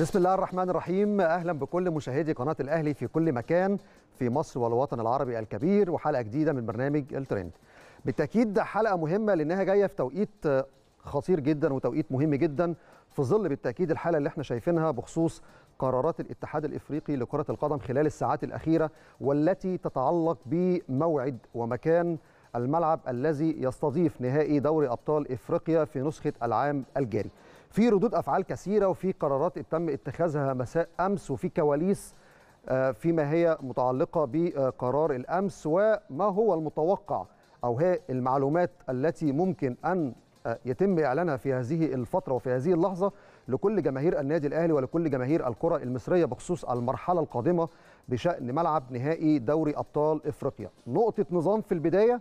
بسم الله الرحمن الرحيم اهلا بكل مشاهدي قناه الاهلي في كل مكان في مصر والوطن العربي الكبير وحلقه جديده من برنامج الترند بالتاكيد حلقه مهمه لانها جايه في توقيت خطير جدا وتوقيت مهم جدا في ظل بالتاكيد الحاله اللي احنا شايفينها بخصوص قرارات الاتحاد الافريقي لكره القدم خلال الساعات الاخيره والتي تتعلق بموعد ومكان الملعب الذي يستضيف نهائي دوري ابطال افريقيا في نسخه العام الجاري في ردود افعال كثيره وفي قرارات تم اتخاذها مساء امس وفي كواليس آه، فيما هي متعلقه بقرار الامس وما هو المتوقع او هي المعلومات التي ممكن ان آه، يتم اعلانها في هذه الفتره وفي هذه اللحظه لكل جماهير النادي الاهلي ولكل جماهير الكره المصريه بخصوص المرحله القادمه بشان ملعب نهائي دوري ابطال افريقيا. نقطه نظام في البدايه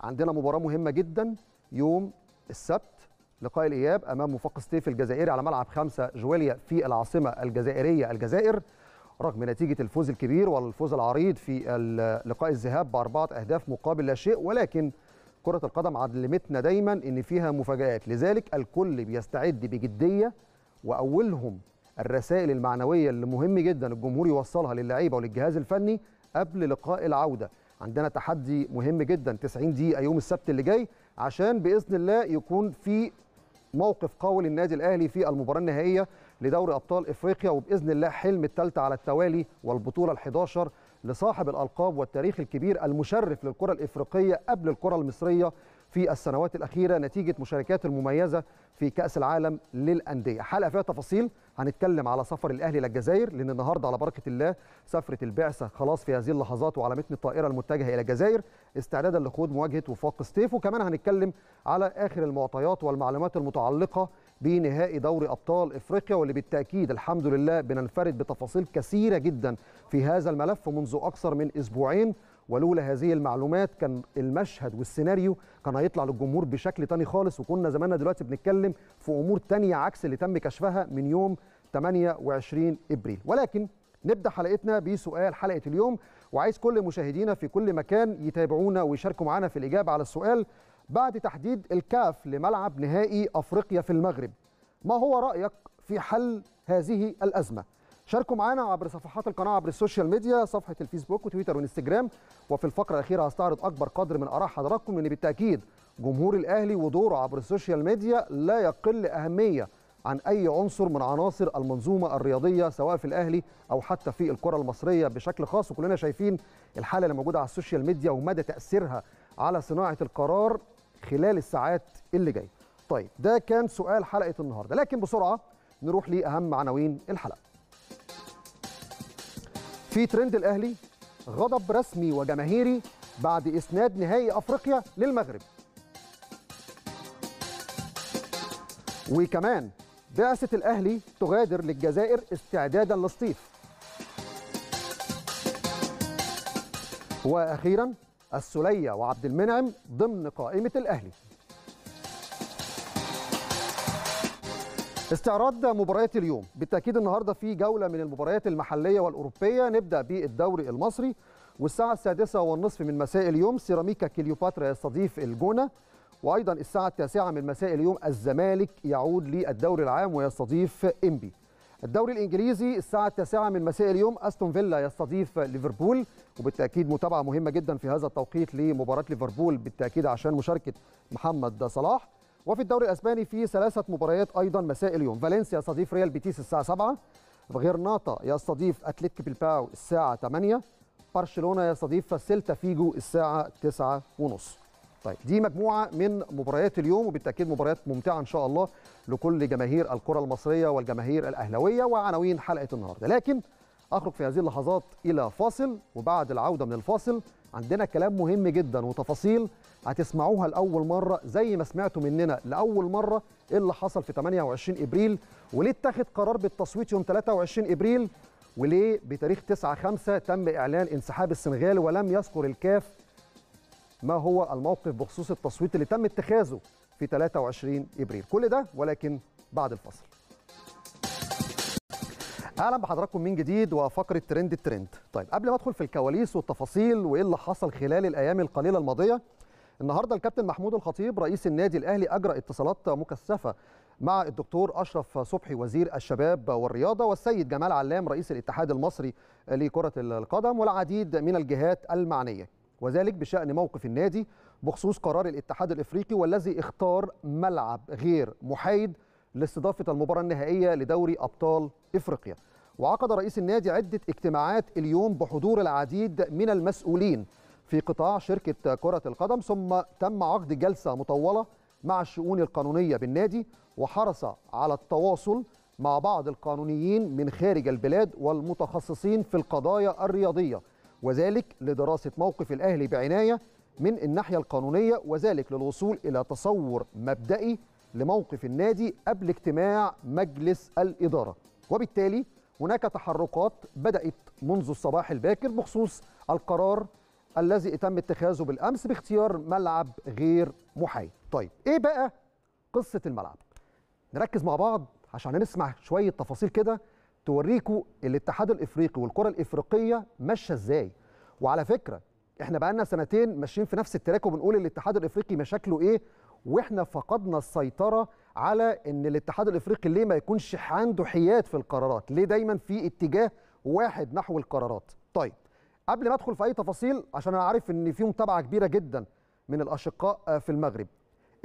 عندنا مباراه مهمه جدا يوم السبت لقاء الإياب أمام مفقس طيف الجزائري على ملعب خمسة جويليا في العاصمة الجزائرية الجزائر رغم نتيجة الفوز الكبير والفوز العريض في لقاء الذهاب بأربعة أهداف مقابل لا شيء ولكن كرة القدم علمتنا دايما إن فيها مفاجآت لذلك الكل بيستعد بجدية وأولهم الرسائل المعنوية اللي مهم جدا الجمهور يوصلها للعيبة وللجهاز الفني قبل لقاء العودة عندنا تحدي مهم جدا 90 دقيقة يوم السبت اللي جاي عشان بإذن الله يكون في موقف قوي للنادي الاهلي في المباراه النهائيه لدوري ابطال افريقيا وباذن الله حلم الثالثه على التوالي والبطوله ال11 لصاحب الالقاب والتاريخ الكبير المشرف للكره الافريقيه قبل الكره المصريه في السنوات الأخيرة نتيجة مشاركاته المميزة في كأس العالم للأندية حلقة فيها تفاصيل هنتكلم على سفر الأهلي للجزائر لأن النهاردة على بركة الله سفرة البعثة خلاص في هذه اللحظات وعلى متن الطائرة المتجهة إلى الجزائر استعدادا لخوض مواجهة وفاق ستيف وكمان هنتكلم على آخر المعطيات والمعلومات المتعلقة بنهائي دوري ابطال افريقيا واللي بالتاكيد الحمد لله بننفرد بتفاصيل كثيره جدا في هذا الملف منذ اكثر من اسبوعين ولولا هذه المعلومات كان المشهد والسيناريو كان هيطلع للجمهور بشكل تاني خالص وكنا زماننا دلوقتي بنتكلم في امور تانية عكس اللي تم كشفها من يوم 28 ابريل ولكن نبدا حلقتنا بسؤال حلقه اليوم وعايز كل مشاهدينا في كل مكان يتابعونا ويشاركوا معنا في الاجابه على السؤال بعد تحديد الكاف لملعب نهائي افريقيا في المغرب ما هو رايك في حل هذه الازمه شاركوا معانا عبر صفحات القناه عبر السوشيال ميديا صفحه الفيسبوك وتويتر وانستجرام وفي الفقره الاخيره هستعرض اكبر قدر من اراء حضراتكم لان بالتاكيد جمهور الاهلي ودوره عبر السوشيال ميديا لا يقل اهميه عن اي عنصر من عناصر المنظومه الرياضيه سواء في الاهلي او حتى في الكره المصريه بشكل خاص وكلنا شايفين الحاله اللي موجوده على السوشيال ميديا ومدى تاثيرها على صناعه القرار خلال الساعات اللي جايه. طيب ده كان سؤال حلقه النهارده لكن بسرعه نروح لاهم عناوين الحلقه. في ترند الاهلي غضب رسمي وجماهيري بعد اسناد نهائي افريقيا للمغرب وكمان بعثة الأهلي تغادر للجزائر استعدادا للصيف وأخيرا السلية وعبد المنعم ضمن قائمة الأهلي استعراض مباريات اليوم بالتاكيد النهارده في جوله من المباريات المحليه والاوروبيه نبدا بالدوري المصري والساعه السادسة والنصف من مساء اليوم سيراميكا كليوباترا يستضيف الجونه وايضا الساعه التاسعة من مساء اليوم الزمالك يعود للدوري العام ويستضيف انبي الدوري الانجليزي الساعه التاسعة من مساء اليوم استون فيلا يستضيف ليفربول وبالتاكيد متابعه مهمه جدا في هذا التوقيت لمباراه ليفربول بالتاكيد عشان مشاركه محمد صلاح وفي الدوري الاسباني في ثلاثه مباريات ايضا مساء اليوم فالنسيا يستضيف ريال بيتيس الساعه 7 غرناطه يستضيف اتلتيك بلباو الساعه 8 برشلونه يستضيف سيلتا فيجو الساعه 9 ونص طيب دي مجموعه من مباريات اليوم وبالتاكيد مباريات ممتعه ان شاء الله لكل جماهير الكره المصريه والجماهير الاهلاويه وعناوين حلقه النهارده لكن اخرج في هذه اللحظات الى فاصل وبعد العوده من الفاصل عندنا كلام مهم جدا وتفاصيل هتسمعوها لاول مره زي ما سمعتوا مننا لاول مره ايه اللي حصل في 28 ابريل وليه اتخذ قرار بالتصويت يوم 23 ابريل وليه بتاريخ 9 5 تم اعلان انسحاب السنغال ولم يذكر الكاف ما هو الموقف بخصوص التصويت اللي تم اتخاذه في 23 ابريل كل ده ولكن بعد الفصل اهلا بحضراتكم من جديد وفقره ترند الترند طيب قبل ما ادخل في الكواليس والتفاصيل وايه اللي حصل خلال الايام القليله الماضيه النهارده الكابتن محمود الخطيب رئيس النادي الاهلي اجرى اتصالات مكثفه مع الدكتور اشرف صبحي وزير الشباب والرياضه والسيد جمال علام رئيس الاتحاد المصري لكره القدم والعديد من الجهات المعنيه وذلك بشان موقف النادي بخصوص قرار الاتحاد الافريقي والذي اختار ملعب غير محايد لاستضافه المباراه النهائيه لدوري ابطال افريقيا وعقد رئيس النادي عدة اجتماعات اليوم بحضور العديد من المسؤولين في قطاع شركة كرة القدم ثم تم عقد جلسة مطولة مع الشؤون القانونية بالنادي وحرص على التواصل مع بعض القانونيين من خارج البلاد والمتخصصين في القضايا الرياضية وذلك لدراسة موقف الأهلي بعناية من الناحية القانونية وذلك للوصول إلى تصور مبدئي لموقف النادي قبل اجتماع مجلس الإدارة وبالتالي هناك تحركات بدأت منذ الصباح الباكر بخصوص القرار الذي تم اتخاذه بالأمس باختيار ملعب غير محايد طيب إيه بقى قصة الملعب نركز مع بعض عشان نسمع شوية تفاصيل كده توريكم الاتحاد الإفريقي والكرة الإفريقية ماشية إزاي وعلى فكرة احنا بقالنا سنتين ماشيين في نفس التراك وبنقول الاتحاد الافريقي مشاكله ايه واحنا فقدنا السيطره على ان الاتحاد الافريقي ليه ما يكونش عنده حياد في القرارات ليه دايما في اتجاه واحد نحو القرارات طيب قبل ما ادخل في اي تفاصيل عشان انا عارف ان في متابعه كبيره جدا من الاشقاء آه، في المغرب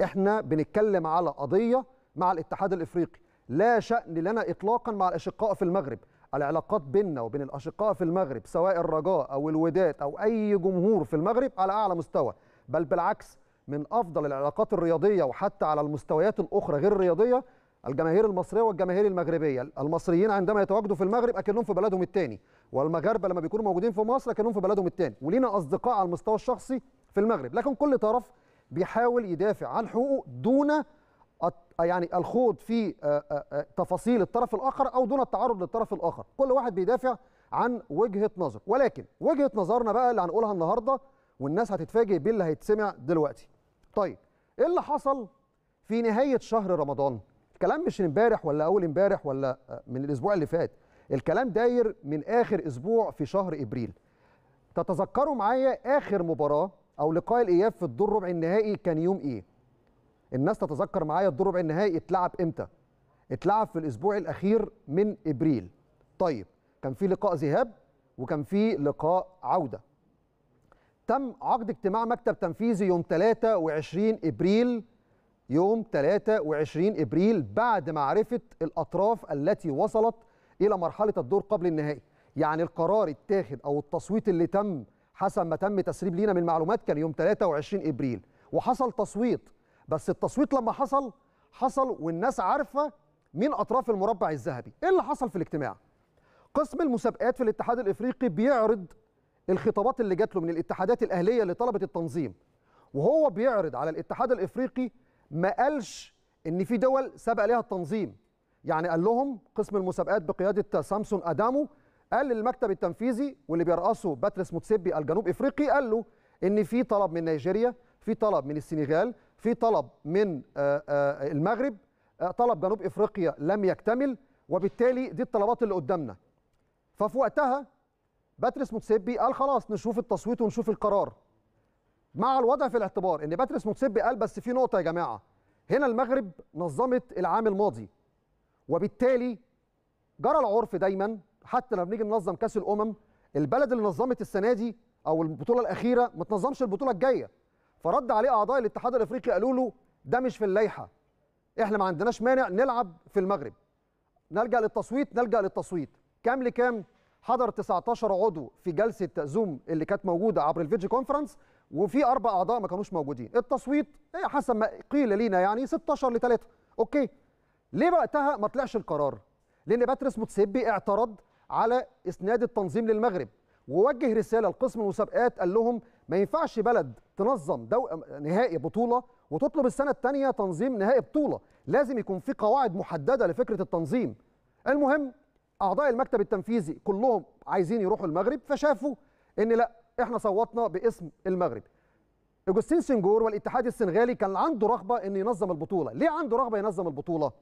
احنا بنتكلم على قضيه مع الاتحاد الافريقي لا شان لنا اطلاقا مع الاشقاء في المغرب العلاقات بيننا وبين الاشقاء في المغرب سواء الرجاء او الوداد او اي جمهور في المغرب على اعلى مستوى بل بالعكس من افضل العلاقات الرياضيه وحتى على المستويات الاخرى غير الرياضيه الجماهير المصريه والجماهير المغربيه المصريين عندما يتواجدوا في المغرب اكنهم في بلدهم الثاني والمغاربه لما بيكونوا موجودين في مصر اكنهم في بلدهم الثاني ولينا اصدقاء على المستوى الشخصي في المغرب لكن كل طرف بيحاول يدافع عن حقوقه دون يعني الخوض في تفاصيل الطرف الاخر او دون التعرض للطرف الاخر كل واحد بيدافع عن وجهه نظر ولكن وجهه نظرنا بقى اللي هنقولها النهارده والناس هتتفاجئ باللي هيتسمع دلوقتي طيب ايه اللي حصل في نهايه شهر رمضان الكلام مش امبارح ولا اول امبارح ولا آه، من الاسبوع اللي فات الكلام داير من اخر اسبوع في شهر ابريل تتذكروا معايا اخر مباراه او لقاء الاياب في الدور ربع النهائي كان يوم ايه الناس تتذكر معايا الدور ربع النهائي اتلعب امتى اتلعب في الاسبوع الاخير من ابريل طيب كان في لقاء ذهاب وكان في لقاء عوده تم عقد اجتماع مكتب تنفيذي يوم 23 ابريل يوم 23 ابريل بعد معرفه الاطراف التي وصلت الى مرحله الدور قبل النهائي يعني القرار اتاخد او التصويت اللي تم حسب ما تم تسريب لينا من المعلومات كان يوم 23 ابريل وحصل تصويت بس التصويت لما حصل حصل والناس عارفه مين اطراف المربع الذهبي ايه اللي حصل في الاجتماع قسم المسابقات في الاتحاد الافريقي بيعرض الخطابات اللي جات له من الاتحادات الاهليه اللي طلبت التنظيم وهو بيعرض على الاتحاد الافريقي ما قالش ان في دول سبق لها التنظيم يعني قال لهم قسم المسابقات بقياده سامسون ادامو قال للمكتب التنفيذي واللي بيرأسه باتريس موتسيبي الجنوب افريقي قال له ان في طلب من نيجيريا في طلب من السنغال في طلب من آه، آه، المغرب آه، طلب جنوب افريقيا لم يكتمل وبالتالي دي الطلبات اللي قدامنا ففي وقتها باتريس موتسيبي قال خلاص نشوف التصويت ونشوف القرار مع الوضع في الاعتبار ان باتريس موتسيبي قال بس في نقطه يا جماعه هنا المغرب نظمت العام الماضي وبالتالي جرى العرف دايما حتى لما بنيجي ننظم كاس الامم البلد اللي نظمت السنه دي او البطوله الاخيره ما تنظمش البطوله الجايه فرد عليه اعضاء الاتحاد الافريقي قالوا له ده مش في اللائحه احنا ما عندناش مانع نلعب في المغرب نلجا للتصويت نلجا للتصويت كام لكام حضر 19 عضو في جلسه زوم اللي كانت موجوده عبر الفيديو كونفرنس وفي اربع اعضاء ما كانوش موجودين التصويت هي إيه، حسب ما قيل لينا يعني 16 ل 3 اوكي ليه وقتها ما طلعش القرار لان باتريس موتسيبي اعترض على اسناد التنظيم للمغرب ووجه رساله لقسم المسابقات قال لهم ما ينفعش بلد تنظم دو... نهائي بطوله وتطلب السنه الثانيه تنظيم نهائي بطوله لازم يكون في قواعد محدده لفكره التنظيم المهم اعضاء المكتب التنفيذي كلهم عايزين يروحوا المغرب فشافوا ان لا احنا صوتنا باسم المغرب اجوستين سنجور والاتحاد السنغالي كان عنده رغبه ان ينظم البطوله ليه عنده رغبه ينظم البطوله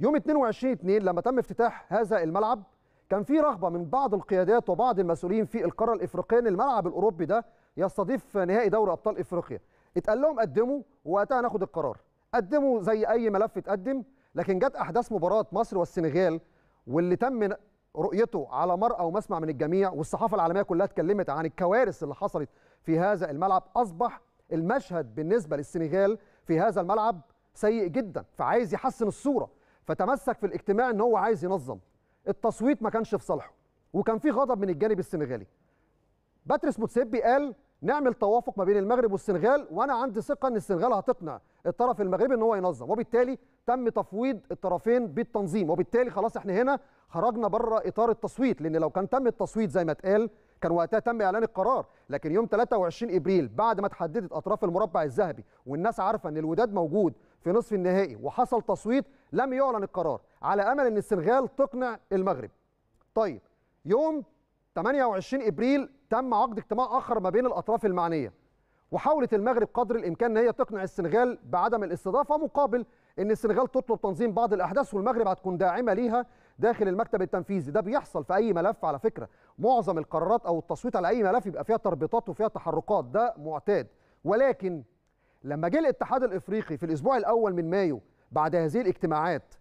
يوم 22 2 لما تم افتتاح هذا الملعب كان في رغبه من بعض القيادات وبعض المسؤولين في القاره الافريقيه ان الملعب الاوروبي ده يستضيف نهائي دوري ابطال افريقيا اتقال لهم قدموا وقتها ناخد القرار قدموا زي اي ملف اتقدم لكن جت احداث مباراه مصر والسنغال واللي تم رؤيته على مرأى ومسمع من الجميع والصحافة العالمية كلها اتكلمت عن الكوارث اللي حصلت في هذا الملعب أصبح المشهد بالنسبة للسنغال في هذا الملعب سيء جدا فعايز يحسن الصورة فتمسك في الاجتماع ان هو عايز ينظم التصويت ما كانش في صالحه وكان في غضب من الجانب السنغالي باتريس موتسيبي قال نعمل توافق ما بين المغرب والسنغال وانا عندي ثقه ان السنغال هتقنع الطرف المغربي ان هو ينظم وبالتالي تم تفويض الطرفين بالتنظيم وبالتالي خلاص احنا هنا خرجنا بره اطار التصويت لان لو كان تم التصويت زي ما اتقال كان وقتها تم اعلان القرار لكن يوم 23 ابريل بعد ما تحددت اطراف المربع الذهبي والناس عارفه ان الوداد موجود في نصف النهائي وحصل تصويت لم يعلن القرار على امل ان السنغال تقنع المغرب طيب يوم 28 ابريل تم عقد اجتماع اخر ما بين الاطراف المعنيه وحاولت المغرب قدر الامكان ان هي تقنع السنغال بعدم الاستضافه مقابل ان السنغال تطلب تنظيم بعض الاحداث والمغرب هتكون داعمه ليها داخل المكتب التنفيذي ده بيحصل في اي ملف على فكره معظم القرارات او التصويت على اي ملف يبقى فيها تربيطات وفيها تحركات ده معتاد ولكن لما جه الاتحاد الافريقي في الاسبوع الاول من مايو بعد هذه الاجتماعات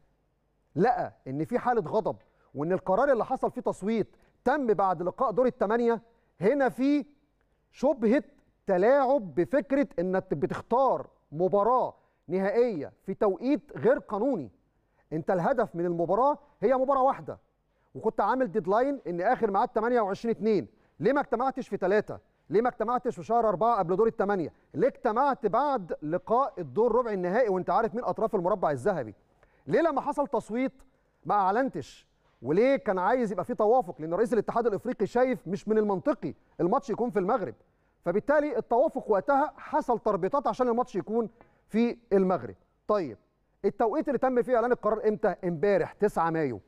لقى ان في حاله غضب وان القرار اللي حصل فيه تصويت تم بعد لقاء دور الثمانيه هنا في شبهه تلاعب بفكره انك بتختار مباراه نهائيه في توقيت غير قانوني انت الهدف من المباراه هي مباراه واحده وكنت عامل ديدلاين ان اخر ميعاد 28 2 ليه ما اجتمعتش في 3 ليه ما اجتمعتش في شهر 4 قبل دور الثمانيه ليه اجتمعت بعد لقاء الدور ربع النهائي وانت عارف مين اطراف المربع الذهبي ليه لما حصل تصويت ما اعلنتش وليه كان عايز يبقى في توافق لان رئيس الاتحاد الافريقي شايف مش من المنطقي الماتش يكون في المغرب فبالتالي التوافق وقتها حصل تربيطات عشان الماتش يكون في المغرب طيب التوقيت اللي تم فيه اعلان القرار امتى امبارح 9 مايو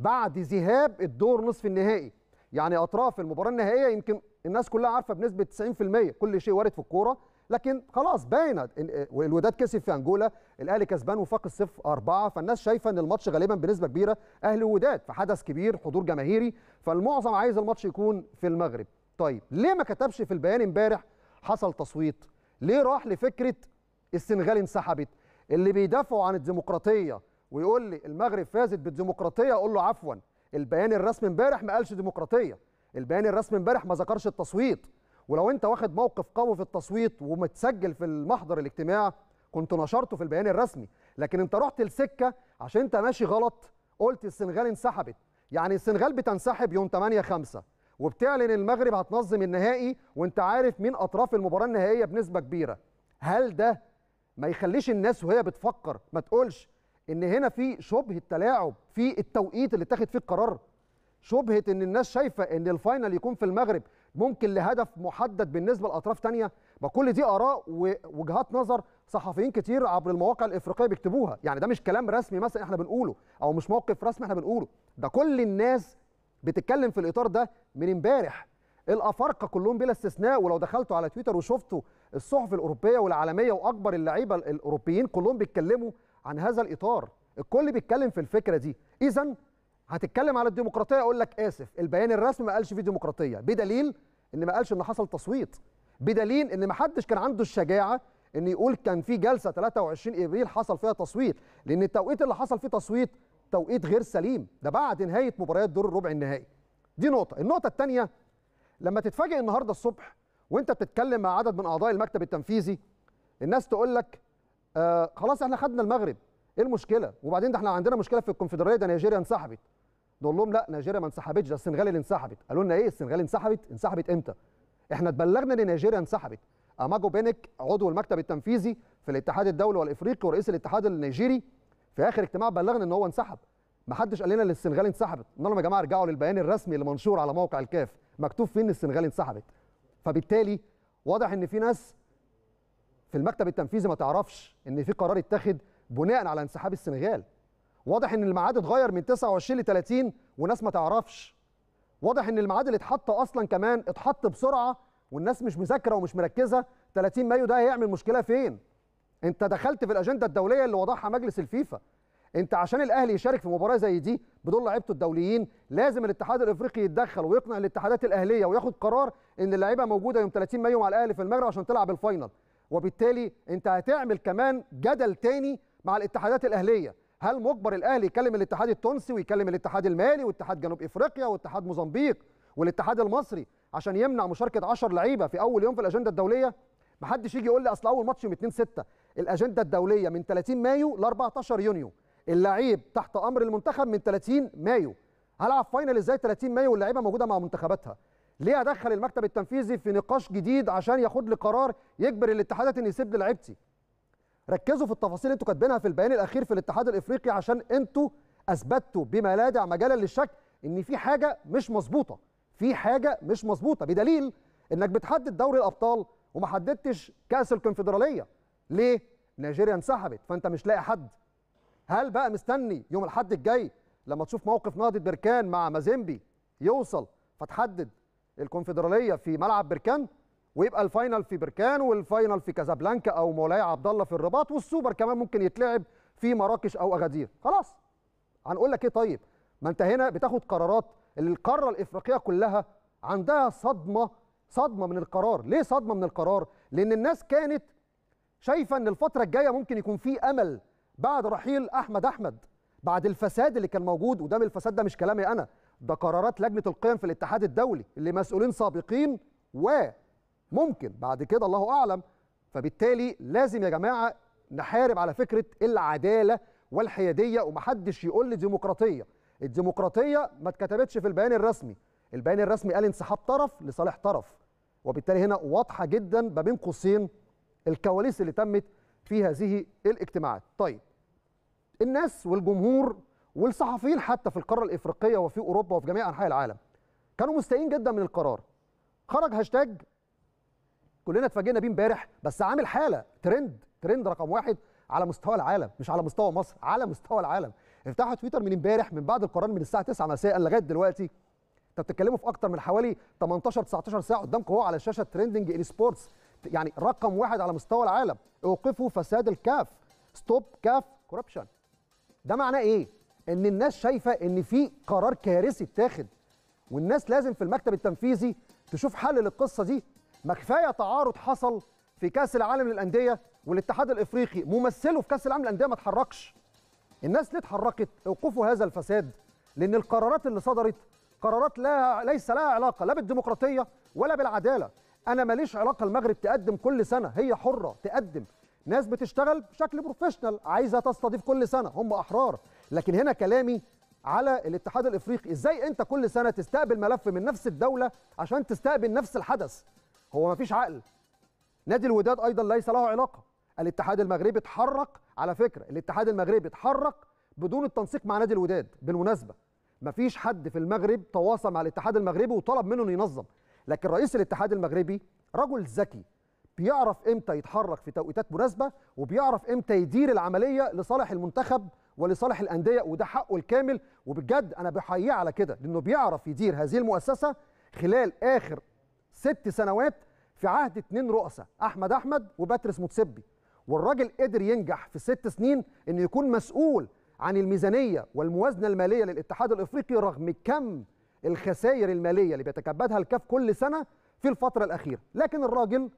بعد ذهاب الدور نصف النهائي يعني اطراف المباراه النهائيه يمكن الناس كلها عارفه بنسبه 90% كل شيء وارد في الكوره لكن خلاص باينه الوداد كسب في انجولا الاهلي كسبان وفاق الصفر أربعة فالناس شايفه ان الماتش غالبا بنسبه كبيره اهلي ووداد فحدث كبير حضور جماهيري فالمعظم عايز الماتش يكون في المغرب طيب ليه ما كتبش في البيان امبارح حصل تصويت ليه راح لفكره السنغال انسحبت اللي بيدافعوا عن الديمقراطيه ويقول لي المغرب فازت بالديمقراطيه اقول له عفوا البيان الرسمي امبارح ما قالش ديمقراطيه البيان الرسمي امبارح ما ذكرش التصويت ولو انت واخد موقف قوي في التصويت ومتسجل في المحضر الاجتماع كنت نشرته في البيان الرسمي لكن انت رحت لسكه عشان انت ماشي غلط قلت السنغال انسحبت يعني السنغال بتنسحب يوم 8 5 وبتعلن المغرب هتنظم النهائي وانت عارف مين اطراف المباراه النهائيه بنسبه كبيره هل ده ما يخليش الناس وهي بتفكر ما تقولش ان هنا في شبهه تلاعب في التوقيت اللي اتاخد فيه القرار شبهه ان الناس شايفه ان الفاينل يكون في المغرب ممكن لهدف محدد بالنسبه لاطراف تانية ما كل دي اراء ووجهات نظر صحفيين كتير عبر المواقع الافريقيه بيكتبوها يعني ده مش كلام رسمي مثلا احنا بنقوله او مش موقف رسمي احنا بنقوله ده كل الناس بتتكلم في الاطار ده من امبارح الافارقه كلهم بلا استثناء ولو دخلتوا على تويتر وشفتوا الصحف الاوروبيه والعالميه واكبر اللعيبه الاوروبيين كلهم بيتكلموا عن هذا الاطار الكل بيتكلم في الفكره دي اذا هتتكلم على الديمقراطيه اقول لك اسف البيان الرسمي ما قالش فيه ديمقراطيه بدليل ان ما قالش ان حصل تصويت بدليل ان ما حدش كان عنده الشجاعه ان يقول كان في جلسه 23 ابريل حصل فيها تصويت لان التوقيت اللي حصل فيه تصويت توقيت غير سليم ده بعد نهايه مباريات دور الربع النهائي دي نقطه النقطه الثانيه لما تتفاجئ النهارده الصبح وانت بتتكلم مع عدد من اعضاء المكتب التنفيذي الناس تقول لك آه خلاص احنا خدنا المغرب ايه المشكله وبعدين ده احنا عندنا مشكله في الكونفدراليه ده نيجيريا انسحبت نقول لهم لا نيجيريا ما انسحبتش ده السنغال اللي انسحبت قالوا لنا ايه السنغال انسحبت انسحبت امتى احنا اتبلغنا ان نيجيريا انسحبت اماجو بينك عضو المكتب التنفيذي في الاتحاد الدولي والافريقي ورئيس الاتحاد النيجيري في اخر اجتماع بلغنا ان هو انسحب ما حدش قال لنا ان السنغال انسحبت قلنا لهم يا جماعه ارجعوا للبيان الرسمي اللي منشور على موقع الكاف مكتوب فيه ان السنغال انسحبت فبالتالي واضح ان في ناس في المكتب التنفيذي ما تعرفش ان في قرار اتخذ بناء على انسحاب السنغال واضح ان الميعاد اتغير من 29 ل 30 وناس ما تعرفش واضح ان الميعاد اللي اتحط اصلا كمان اتحط بسرعه والناس مش مذاكره ومش مركزه 30 مايو ده هيعمل مشكله فين انت دخلت في الاجنده الدوليه اللي وضعها مجلس الفيفا انت عشان الاهلي يشارك في مباراه زي دي بدون لعيبته الدوليين لازم الاتحاد الافريقي يتدخل ويقنع الاتحادات الاهليه وياخد قرار ان اللعيبه موجوده يوم 30 مايو مع الاهلي في المغرب عشان تلعب الفاينل وبالتالي انت هتعمل كمان جدل تاني مع الاتحادات الاهليه هل مجبر الاهلي يكلم الاتحاد التونسي ويكلم الاتحاد المالي واتحاد جنوب افريقيا واتحاد موزمبيق والاتحاد المصري عشان يمنع مشاركه 10 لعيبه في اول يوم في الاجنده الدوليه محدش يجي يقول لي اصل اول ماتش يوم 2 6 الاجنده الدوليه من 30 مايو ل 14 يونيو اللعيب تحت امر المنتخب من 30 مايو هلعب فاينل ازاي 30 مايو واللعيبه موجوده مع منتخباتها ليه ادخل المكتب التنفيذي في نقاش جديد عشان ياخد لي قرار يجبر الاتحادات ان يسيب لي لعيبتي ركزوا في التفاصيل انتوا كاتبينها في البيان الاخير في الاتحاد الافريقي عشان انتوا اثبتوا بما لا مجالا للشك ان في حاجه مش مظبوطه في حاجه مش مظبوطه بدليل انك بتحدد دوري الابطال وما حددتش كاس الكونفدراليه ليه؟ نيجيريا انسحبت فانت مش لاقي حد هل بقى مستني يوم الاحد الجاي لما تشوف موقف نهضه بركان مع مازيمبي يوصل فتحدد الكونفدراليه في ملعب بركان ويبقى الفاينل في بركان والفاينل في كازابلانكا او مولاي عبد الله في الرباط والسوبر كمان ممكن يتلعب في مراكش او اغادير خلاص هنقول لك ايه طيب ما انت هنا بتاخد قرارات القاره الافريقيه كلها عندها صدمه صدمه من القرار ليه صدمه من القرار لان الناس كانت شايفه ان الفتره الجايه ممكن يكون في امل بعد رحيل احمد احمد بعد الفساد اللي كان موجود وده الفساد ده مش كلامي انا ده قرارات لجنه القيم في الاتحاد الدولي اللي مسؤولين سابقين وممكن بعد كده الله اعلم فبالتالي لازم يا جماعه نحارب على فكره العداله والحياديه ومحدش يقول لي ديمقراطيه الديمقراطيه ما اتكتبتش في البيان الرسمي البيان الرسمي قال انسحاب طرف لصالح طرف وبالتالي هنا واضحه جدا ما بين قوسين الكواليس اللي تمت في هذه الاجتماعات طيب الناس والجمهور والصحفيين حتى في القاره الافريقيه وفي اوروبا وفي جميع انحاء العالم كانوا مستائين جدا من القرار خرج هاشتاج كلنا اتفاجئنا بيه امبارح بس عامل حاله ترند ترند رقم واحد على مستوى العالم مش على مستوى مصر على مستوى العالم افتحوا تويتر من امبارح من بعد القرار من الساعه 9 مساء لغايه دلوقتي انت بتتكلموا في اكتر من حوالي 18 19 ساعه قدامكم اهو على شاشه ترندنج ان سبورتس يعني رقم واحد على مستوى العالم اوقفوا فساد الكاف ستوب كاف كوربشن ده معناه ايه ان الناس شايفه ان في قرار كارثي اتاخد والناس لازم في المكتب التنفيذي تشوف حل للقصه دي ما كفايه تعارض حصل في كاس العالم للانديه والاتحاد الافريقي ممثله في كاس العالم للانديه ما اتحركش الناس ليه اتحركت اوقفوا هذا الفساد لان القرارات اللي صدرت قرارات لا ليس لها علاقه لا بالديمقراطيه ولا بالعداله انا ماليش علاقه المغرب تقدم كل سنه هي حره تقدم ناس بتشتغل بشكل بروفيشنال عايزه تستضيف كل سنه هم احرار لكن هنا كلامي على الاتحاد الافريقي ازاي انت كل سنه تستقبل ملف من نفس الدوله عشان تستقبل نفس الحدث هو مفيش عقل نادي الوداد ايضا ليس له علاقه الاتحاد المغربي اتحرك على فكره الاتحاد المغربي اتحرك بدون التنسيق مع نادي الوداد بالمناسبه مفيش حد في المغرب تواصل مع الاتحاد المغربي وطلب منه انه ينظم لكن رئيس الاتحاد المغربي رجل ذكي بيعرف امتى يتحرك في توقيتات مناسبه وبيعرف امتى يدير العمليه لصالح المنتخب ولصالح الانديه وده حقه الكامل وبجد انا بحييه على كده لانه بيعرف يدير هذه المؤسسه خلال اخر ست سنوات في عهد اتنين رؤساء احمد احمد وباترس متسبي والراجل قدر ينجح في ست سنين انه يكون مسؤول عن الميزانيه والموازنه الماليه للاتحاد الافريقي رغم كم الخسائر الماليه اللي بيتكبدها الكاف كل سنه في الفتره الاخيره لكن الراجل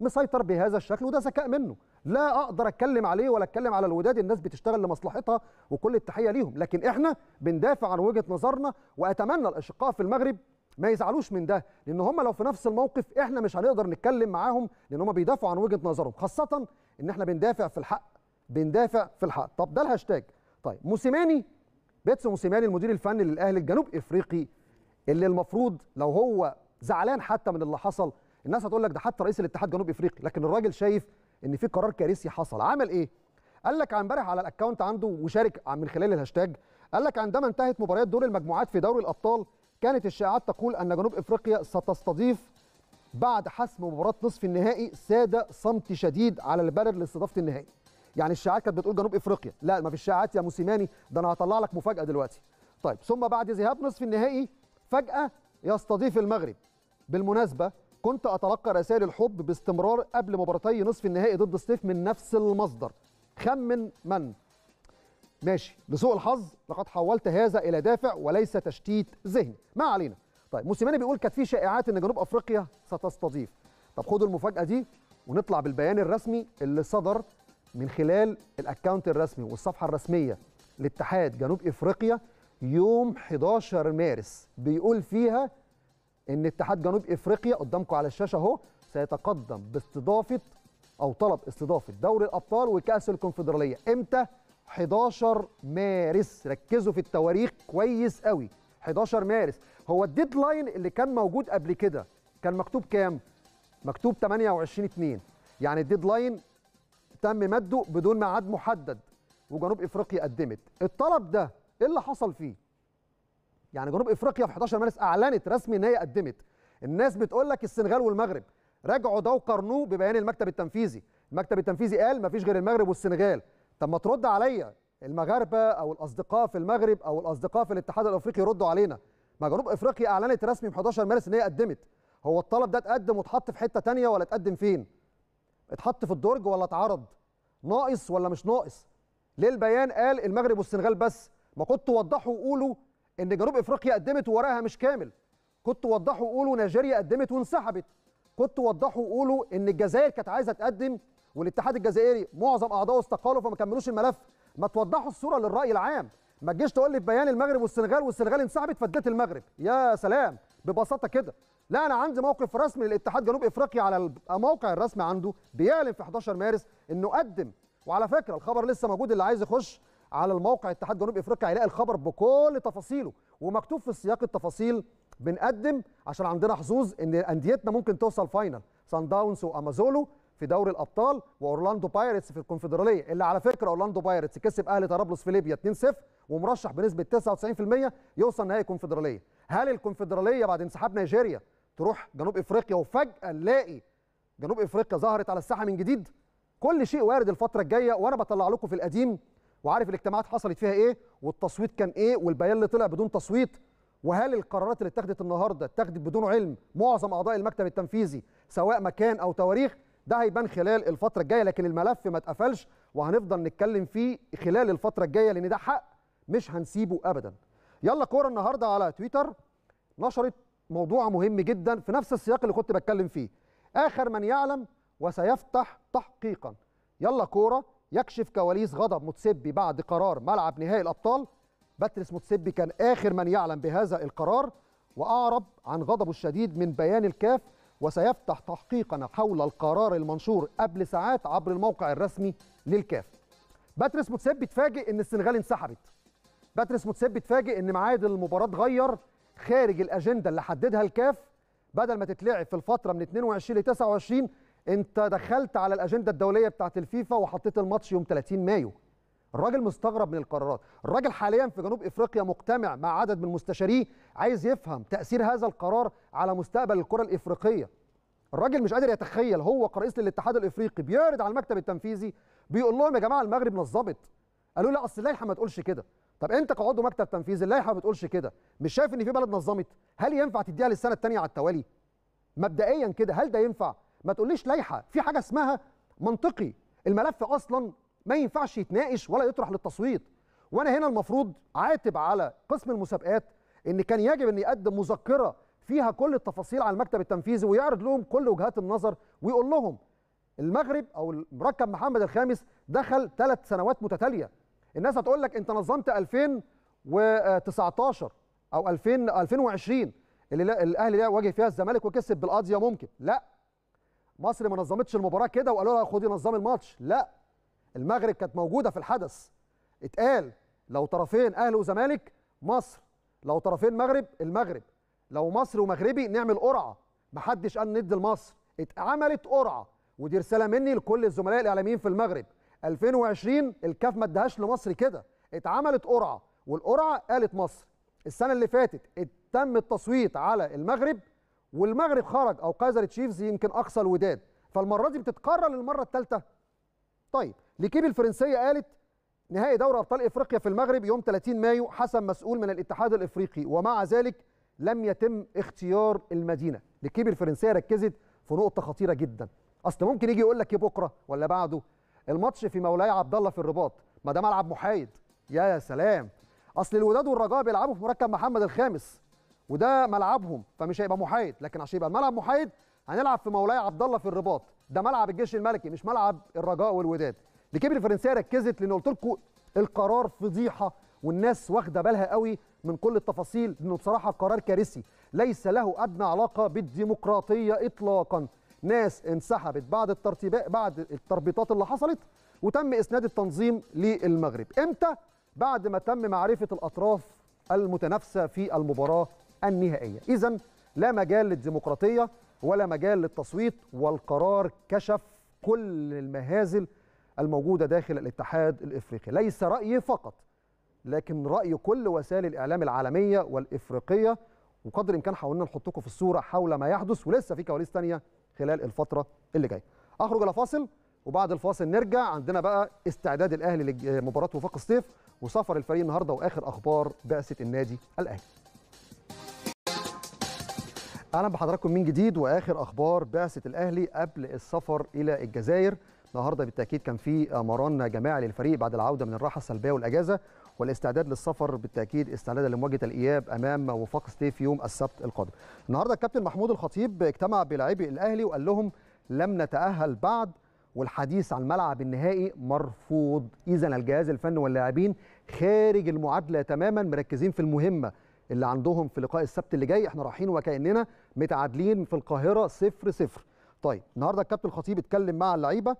مسيطر بهذا الشكل وده ذكاء منه لا اقدر اتكلم عليه ولا اتكلم على الوداد الناس بتشتغل لمصلحتها وكل التحيه ليهم لكن احنا بندافع عن وجهه نظرنا واتمنى الاشقاء في المغرب ما يزعلوش من ده لان هم لو في نفس الموقف احنا مش هنقدر نتكلم معاهم لان هم بيدافعوا عن وجهه نظرهم خاصه ان احنا بندافع في الحق بندافع في الحق طب ده الهاشتاج طيب موسيماني بيتسو موسيماني المدير الفني للاهلي الجنوب افريقي اللي المفروض لو هو زعلان حتى من اللي حصل الناس هتقول لك ده حتى رئيس الاتحاد جنوب افريقي لكن الراجل شايف ان في قرار كارثي حصل عمل ايه قال لك امبارح على الاكونت عنده وشارك من خلال الهاشتاج قال لك عندما انتهت مباريات دور المجموعات في دوري الابطال كانت الشائعات تقول ان جنوب افريقيا ستستضيف بعد حسم مباراه نصف النهائي ساده صمت شديد على البلد لاستضافه النهائي يعني الشائعات كانت بتقول جنوب افريقيا لا ما فيش شاعات يا موسيماني ده انا هطلع لك مفاجاه دلوقتي طيب ثم بعد ذهاب نصف النهائي فجاه يستضيف المغرب بالمناسبه كنت اتلقى رسائل الحب باستمرار قبل مباراتي نصف النهائي ضد الصيف من نفس المصدر خمن من ماشي لسوء الحظ لقد حولت هذا الى دافع وليس تشتيت ذهني ما علينا طيب موسيماني بيقول كانت في شائعات ان جنوب افريقيا ستستضيف طب خدوا المفاجاه دي ونطلع بالبيان الرسمي اللي صدر من خلال الاكونت الرسمي والصفحه الرسميه لاتحاد جنوب افريقيا يوم 11 مارس بيقول فيها ان اتحاد جنوب افريقيا قدامكم على الشاشه اهو سيتقدم باستضافه او طلب استضافه دوري الابطال وكاس الكونفدراليه امتى 11 مارس ركزوا في التواريخ كويس قوي 11 مارس هو الديدلاين اللي كان موجود قبل كده كان مكتوب كام مكتوب 28 2 يعني الديدلاين تم مده بدون ميعاد محدد وجنوب افريقيا قدمت الطلب ده ايه اللي حصل فيه يعني جنوب افريقيا في 11 مارس اعلنت رسمي ان هي قدمت الناس بتقول لك السنغال والمغرب راجعوا ده وقارنوه ببيان المكتب التنفيذي المكتب التنفيذي قال مفيش غير المغرب والسنغال طب ما ترد عليا المغاربه او الاصدقاء في المغرب او الاصدقاء في الاتحاد الافريقي يردوا علينا ما جنوب افريقيا اعلنت رسمي في 11 مارس ان هي قدمت هو الطلب ده اتقدم واتحط في حته ثانيه ولا اتقدم فين اتحط في الدرج ولا اتعرض ناقص ولا مش ناقص ليه البيان قال المغرب والسنغال بس ما كنتوا وضحوا وقولوا ان جنوب افريقيا قدمت وراها مش كامل كنتوا وضحوا وقولوا نيجيريا قدمت وانسحبت كنتوا وضحوا وقولوا ان الجزائر كانت عايزه تقدم والاتحاد الجزائري معظم اعضائه استقالوا فما كملوش الملف ما توضحوا الصوره للراي العام ما تجيش تقول لي في بيان المغرب والسنغال والسنغال انسحبت فديت المغرب يا سلام ببساطه كده لا انا عندي موقف رسمي للاتحاد جنوب افريقيا على الموقع الرسمي عنده بيعلن في 11 مارس انه قدم وعلى فكره الخبر لسه موجود اللي عايز يخش على الموقع اتحاد جنوب افريقيا هيلاقي الخبر بكل تفاصيله ومكتوب في سياق التفاصيل بنقدم عشان عندنا حظوظ ان انديتنا ممكن توصل فاينل سان داونز وامازولو في دوري الابطال واورلاندو بايرتس في الكونفدراليه اللي على فكره اورلاندو بايرتس كسب اهلي طرابلس في ليبيا 2-0 ومرشح بنسبه 99% يوصل نهائي الكونفدراليه هل الكونفدراليه بعد انسحاب نيجيريا تروح جنوب افريقيا وفجاه نلاقي جنوب افريقيا ظهرت على الساحه من جديد كل شيء وارد الفتره الجايه وانا بطلع لكم في القديم وعارف الاجتماعات حصلت فيها ايه والتصويت كان ايه والبيان اللي طلع بدون تصويت وهل القرارات اللي اتخذت النهارده اتخذت بدون علم معظم اعضاء المكتب التنفيذي سواء مكان او تواريخ ده هيبان خلال الفتره الجايه لكن الملف ما اتقفلش وهنفضل نتكلم فيه خلال الفتره الجايه لان ده حق مش هنسيبه ابدا يلا كوره النهارده على تويتر نشرت موضوع مهم جدا في نفس السياق اللي كنت بتكلم فيه اخر من يعلم وسيفتح تحقيقا يلا كوره يكشف كواليس غضب متسبي بعد قرار ملعب نهائي الابطال باتريس متسبي كان اخر من يعلم بهذا القرار واعرب عن غضبه الشديد من بيان الكاف وسيفتح تحقيقنا حول القرار المنشور قبل ساعات عبر الموقع الرسمي للكاف باتريس متسيب بيتفاجئ ان السنغال انسحبت باتريس متسيب بيتفاجئ ان ميعاد المباراه اتغير خارج الاجنده اللي حددها الكاف بدل ما تتلعب في الفتره من 22 ل 29 انت دخلت على الاجنده الدوليه بتاعت الفيفا وحطيت الماتش يوم 30 مايو الراجل مستغرب من القرارات الراجل حاليا في جنوب افريقيا مجتمع مع عدد من مستشاريه عايز يفهم تاثير هذا القرار على مستقبل الكره الافريقيه الراجل مش قادر يتخيل هو كرئيس للاتحاد الافريقي بيعرض على المكتب التنفيذي بيقول لهم يا جماعه المغرب نظبط قالوا لا اصل اللائحه ما تقولش كده طب انت كعضو مكتب تنفيذي اللائحه ما بتقولش كده مش شايف ان في بلد نظمت هل ينفع تديها للسنه الثانيه على التوالي مبدئيا كده هل ده ينفع ما تقوليش لائحه في حاجه اسمها منطقي الملف اصلا ما ينفعش يتناقش ولا يطرح للتصويت وانا هنا المفروض عاتب على قسم المسابقات ان كان يجب ان يقدم مذكره فيها كل التفاصيل على المكتب التنفيذي ويعرض لهم كل وجهات النظر ويقول لهم المغرب او المركب محمد الخامس دخل ثلاث سنوات متتاليه الناس هتقول لك انت نظمت 2019 او 2000 2020 اللي الاهلي ده واجه فيها الزمالك وكسب بالقضيه ممكن لا مصر ما نظمتش المباراه كده وقالوا لها خدي نظمي الماتش لا المغرب كانت موجوده في الحدث اتقال لو طرفين اهلي وزمالك مصر لو طرفين مغرب المغرب لو مصر ومغربي نعمل قرعه محدش قال ند لمصر اتعملت قرعه ودي رساله مني لكل الزملاء الاعلاميين في المغرب 2020 الكاف ما ادهاش لمصر كده اتعملت قرعه والقرعه قالت مصر السنه اللي فاتت تم التصويت على المغرب والمغرب خرج او كايزر تشيفز يمكن اقصى الوداد فالمره دي بتتكرر للمره الثالثه طيب ليكيب الفرنسيه قالت نهائي دوري ابطال افريقيا في المغرب يوم 30 مايو حسب مسؤول من الاتحاد الافريقي ومع ذلك لم يتم اختيار المدينه ليكيب الفرنسيه ركزت في نقطه خطيره جدا اصل ممكن يجي يقول لك بكره ولا بعده الماتش في مولاي عبد الله في الرباط ما ده ملعب محايد يا سلام اصل الوداد والرجاء بيلعبوا في مركب محمد الخامس وده ملعبهم فمش هيبقى محايد لكن عشان يبقى الملعب محايد هنلعب في مولاي عبد الله في الرباط ده ملعب الجيش الملكي مش ملعب الرجاء والوداد لكيب الفرنسيه ركزت لان قلت لكم القرار فضيحه والناس واخده بالها قوي من كل التفاصيل لانه بصراحه قرار كارثي ليس له ادنى علاقه بالديمقراطيه اطلاقا ناس انسحبت بعد الترتيبات بعد التربيطات اللي حصلت وتم اسناد التنظيم للمغرب امتى بعد ما تم معرفه الاطراف المتنافسه في المباراه النهائيه اذا لا مجال للديمقراطيه ولا مجال للتصويت والقرار كشف كل المهازل الموجودة داخل الاتحاد الإفريقي ليس رأيي فقط لكن رأي كل وسائل الإعلام العالمية والإفريقية وقدر الإمكان حاولنا نحطكم في الصورة حول ما يحدث ولسه في كواليس تانية خلال الفترة اللي جاية أخرج إلى فاصل وبعد الفاصل نرجع عندنا بقى استعداد الأهلي لمباراة وفاق الصيف وسفر الفريق النهارده وآخر أخبار بعثة النادي الأهلي اهلا بحضراتكم من جديد واخر اخبار بعثه الاهلي قبل السفر الى الجزائر النهارده بالتاكيد كان في مران جماعي للفريق بعد العوده من الراحه السلبيه والاجازه والاستعداد للسفر بالتاكيد استعدادا لمواجهه الاياب امام وفاق ستيف يوم السبت القادم. النهارده الكابتن محمود الخطيب اجتمع بلاعبي الاهلي وقال لهم لم نتاهل بعد والحديث عن ملعب النهائي مرفوض اذا الجهاز الفني واللاعبين خارج المعادله تماما مركزين في المهمه اللي عندهم في لقاء السبت اللي جاي احنا رايحين وكاننا متعادلين في القاهره 0 0 طيب النهارده الكابتن الخطيب اتكلم مع اللعيبه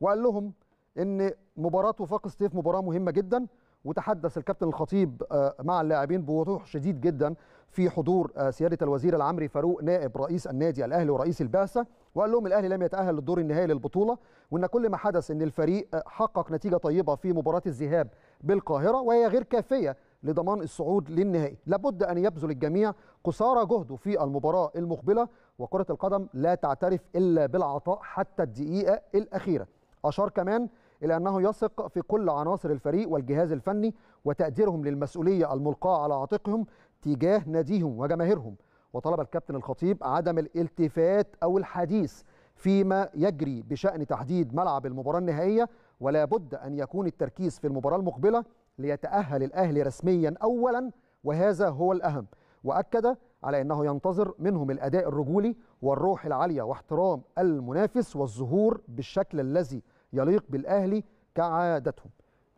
وقال لهم ان مباراه وفاق سطيف مباراه مهمه جدا وتحدث الكابتن الخطيب آه، مع اللاعبين بوضوح شديد جدا في حضور آه، سياده الوزير العمري فاروق نائب رئيس النادي الاهلي ورئيس البعثه وقال لهم الاهلي لم يتاهل للدور النهائي للبطوله وان كل ما حدث ان الفريق آه، حقق نتيجه طيبه في مباراه الذهاب بالقاهره وهي غير كافيه لضمان الصعود للنهائي لابد ان يبذل الجميع قصارى جهده في المباراه المقبله وكره القدم لا تعترف الا بالعطاء حتى الدقيقه الاخيره أشار كمان إلى أنه يثق في كل عناصر الفريق والجهاز الفني وتقديرهم للمسؤولية الملقاة على عاتقهم تجاه ناديهم وجماهيرهم وطلب الكابتن الخطيب عدم الالتفات أو الحديث فيما يجري بشأن تحديد ملعب المباراة النهائية ولا بد أن يكون التركيز في المباراة المقبلة ليتأهل الأهلي رسميا أولا وهذا هو الأهم وأكد على أنه ينتظر منهم الأداء الرجولي والروح العالية واحترام المنافس والظهور بالشكل الذي يليق بالاهلي كعادتهم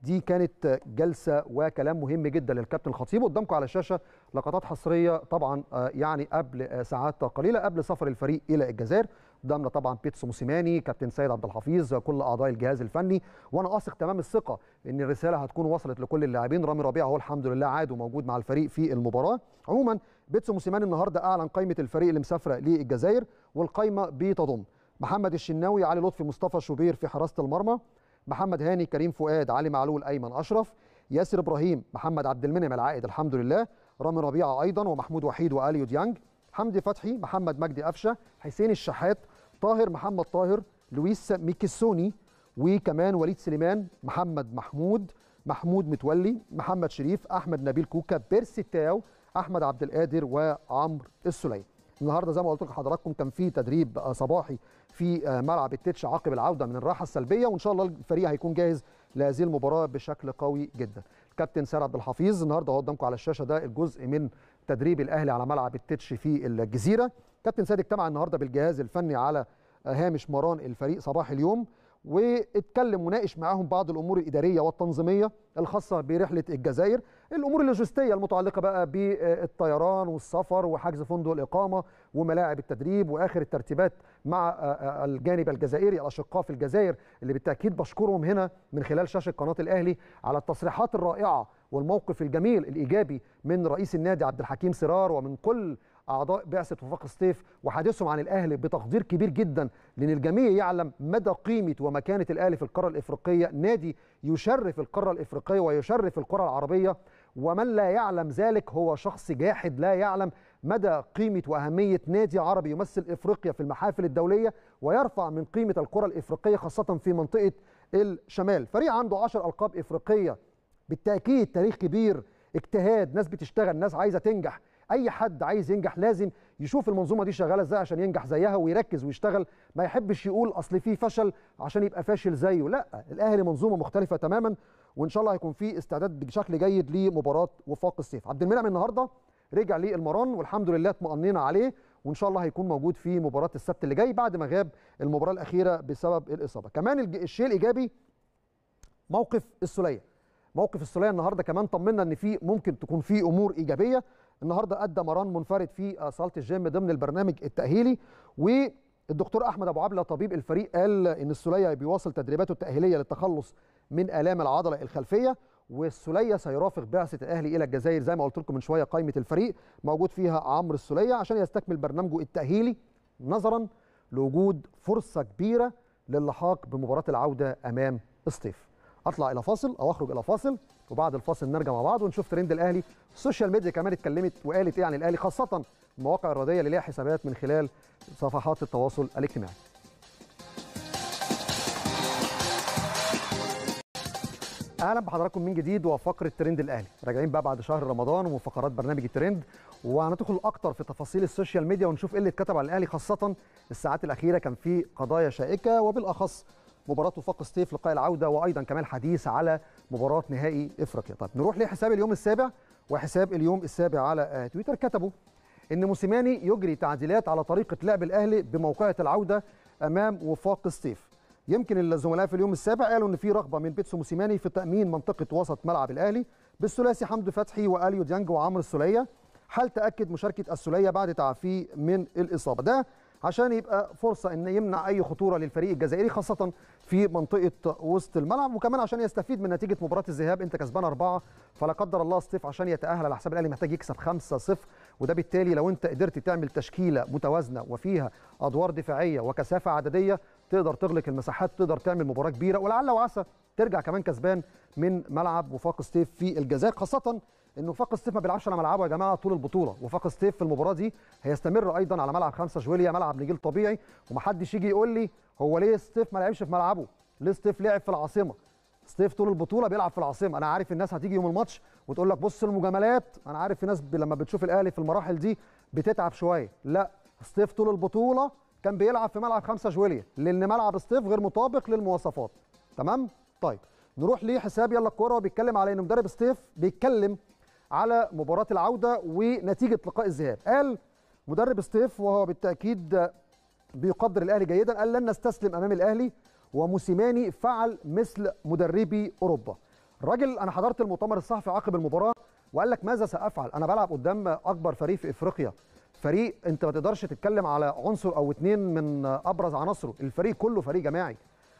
دي كانت جلسه وكلام مهم جدا للكابتن الخطيب قدامكم على الشاشه لقطات حصريه طبعا آه، يعني قبل آه، ساعات قليله قبل سفر الفريق الى الجزائر قدامنا طبعا بيتسو موسيماني كابتن سيد عبد الحفيظ كل اعضاء الجهاز الفني وانا اثق تمام الثقه ان الرساله هتكون وصلت لكل اللاعبين رامي ربيعه هو الحمد لله عاد وموجود مع الفريق في المباراه عموما بيتسو موسيماني النهارده اعلن قائمه الفريق اللي مسافره للجزائر والقائمه بتضم محمد الشناوي علي لطفي مصطفى شوبير في حراسه المرمى محمد هاني كريم فؤاد علي معلول ايمن اشرف ياسر ابراهيم محمد عبد المنعم العائد الحمد لله رامي ربيعه ايضا ومحمود وحيد واليو ديانج حمدي فتحي محمد مجدي قفشه حسين الشحات طاهر محمد طاهر لويس ميكيسوني وكمان وليد سليمان محمد محمود محمود متولي محمد شريف احمد نبيل كوكا بيرسي تاو احمد عبد القادر وعمرو السليم النهارده زي ما قلت لحضراتكم كان في تدريب صباحي في آه، ملعب التتش عقب العوده من الراحه السلبيه وان شاء الله الفريق هيكون جاهز لهذه المباراه بشكل قوي جدا كابتن سير عبد الحفيظ النهارده قدامكم على الشاشه ده الجزء من تدريب الاهلي على ملعب التتش في الجزيره كابتن سيد اجتمع النهارده بالجهاز الفني على آه، هامش مران الفريق صباح اليوم واتكلم وناقش معاهم بعض الامور الاداريه والتنظيميه الخاصه برحله الجزائر، الامور اللوجستيه المتعلقه بقى بالطيران والسفر وحجز فندق الاقامه وملاعب التدريب واخر الترتيبات مع آه، آه، الجانب الجزائري الاشقاء في الجزائر اللي بالتاكيد بشكرهم هنا من خلال شاشه قناه الاهلي على التصريحات الرائعه والموقف الجميل الايجابي من رئيس النادي عبد الحكيم سرار ومن كل اعضاء بعثه وفاق الصيف وحديثهم عن الاهلي بتقدير كبير جدا لان الجميع يعلم مدى قيمه ومكانه الاهلي في القاره الافريقيه نادي يشرف القاره الافريقيه ويشرف القاره العربيه ومن لا يعلم ذلك هو شخص جاحد لا يعلم مدى قيمة وأهمية نادي عربي يمثل إفريقيا في المحافل الدولية ويرفع من قيمة الكرة الإفريقية خاصة في منطقة الشمال فريق عنده 10 ألقاب إفريقية بالتأكيد تاريخ كبير اجتهاد ناس بتشتغل ناس عايزة تنجح اي حد عايز ينجح لازم يشوف المنظومه دي شغاله ازاي عشان ينجح زيها ويركز ويشتغل ما يحبش يقول اصل في فشل عشان يبقى فاشل زيه لا الاهلي منظومه مختلفه تماما وان شاء الله هيكون في استعداد بشكل جيد لمباراه وفاق الصيف عبد المنعم النهارده رجع للمران والحمد لله اطمئنينا عليه وان شاء الله هيكون موجود في مباراه السبت اللي جاي بعد ما غاب المباراه الاخيره بسبب الاصابه كمان الشيء الايجابي موقف السليه موقف السوليه النهارده كمان طمنا ان في ممكن تكون في امور ايجابيه النهارده ادى مران منفرد في صاله الجيم ضمن البرنامج التاهيلي والدكتور احمد ابو عبله طبيب الفريق قال ان السوليه بيواصل تدريباته التاهيليه للتخلص من الام العضله الخلفيه والسوليه سيرافق بعثه الاهلي الى الجزائر زي ما قلت لكم من شويه قائمه الفريق موجود فيها عمرو السوليه عشان يستكمل برنامجه التاهيلي نظرا لوجود فرصه كبيره للحاق بمباراه العوده امام الصيف اطلع الى فاصل او اخرج الى فاصل وبعد الفاصل نرجع مع بعض ونشوف ترند الاهلي السوشيال ميديا كمان اتكلمت وقالت ايه عن الاهلي خاصه المواقع الرياضيه اللي ليها حسابات من خلال صفحات التواصل الاجتماعي اهلا بحضراتكم من جديد وفقره ترند الاهلي راجعين بقى بعد شهر رمضان وفقرات برنامج الترند وهندخل اكتر في تفاصيل السوشيال ميديا ونشوف ايه اللي اتكتب على الاهلي خاصه الساعات الاخيره كان في قضايا شائكه وبالاخص مباراه وفاق السيف لقاء العوده وايضا كمان حديث على مباراه نهائي افريقيا طيب نروح لحساب اليوم السابع وحساب اليوم السابع على آه، تويتر كتبوا ان موسيماني يجري تعديلات على طريقه لعب الاهلي بموقعه العوده امام وفاق السيف يمكن الزملاء في اليوم السابع قالوا ان في رغبه من بيتسو موسيماني في تامين منطقه وسط ملعب الاهلي بالثلاثي حمد فتحي واليو ديانج وعمرو السوليه هل تاكد مشاركه السوليه بعد تعافيه من الاصابه ده عشان يبقى فرصه ان يمنع اي خطوره للفريق الجزائري خاصه في منطقه وسط الملعب وكمان عشان يستفيد من نتيجه مباراه الذهاب انت كسبان اربعه فلا قدر الله سطيف عشان يتاهل على حساب الاهلي محتاج يكسب 5-0 وده بالتالي لو انت قدرت تعمل تشكيله متوازنه وفيها ادوار دفاعيه وكثافه عدديه تقدر تغلق المساحات تقدر تعمل مباراه كبيره ولعل وعسى ترجع كمان كسبان من ملعب وفاق ستيف في الجزائر خاصه انه فاق ستيف ما بيلعبش على ملعبه يا جماعه طول البطوله وفاق ستيف في المباراه دي هيستمر ايضا على ملعب خمسة جويليا ملعب نجيل طبيعي ومحدش يجي يقول لي هو ليه ستيف ما لعبش في ملعبه ليه ستيف لعب في العاصمه ستيف طول البطوله بيلعب في العاصمه انا عارف الناس هتيجي يوم الماتش وتقول لك بص المجاملات انا عارف في ناس لما بتشوف الاهلي في المراحل دي بتتعب شويه لا ستيف طول البطوله كان بيلعب في ملعب خمسة جويليا لان ملعب ستيف غير مطابق للمواصفات تمام طيب نروح لحساب يلا الكوره وبيتكلم على ان مدرب ستيف بيتكلم على مباراه العوده ونتيجه لقاء الذهاب قال مدرب ستيف وهو بالتاكيد بيقدر الاهلي جيدا قال لن نستسلم امام الاهلي وموسيماني فعل مثل مدربي اوروبا الراجل انا حضرت المؤتمر الصحفي عقب المباراه وقال لك ماذا سافعل انا بلعب قدام اكبر فريق في افريقيا فريق انت ما تقدرش تتكلم على عنصر او اتنين من ابرز عناصره الفريق كله فريق جماعي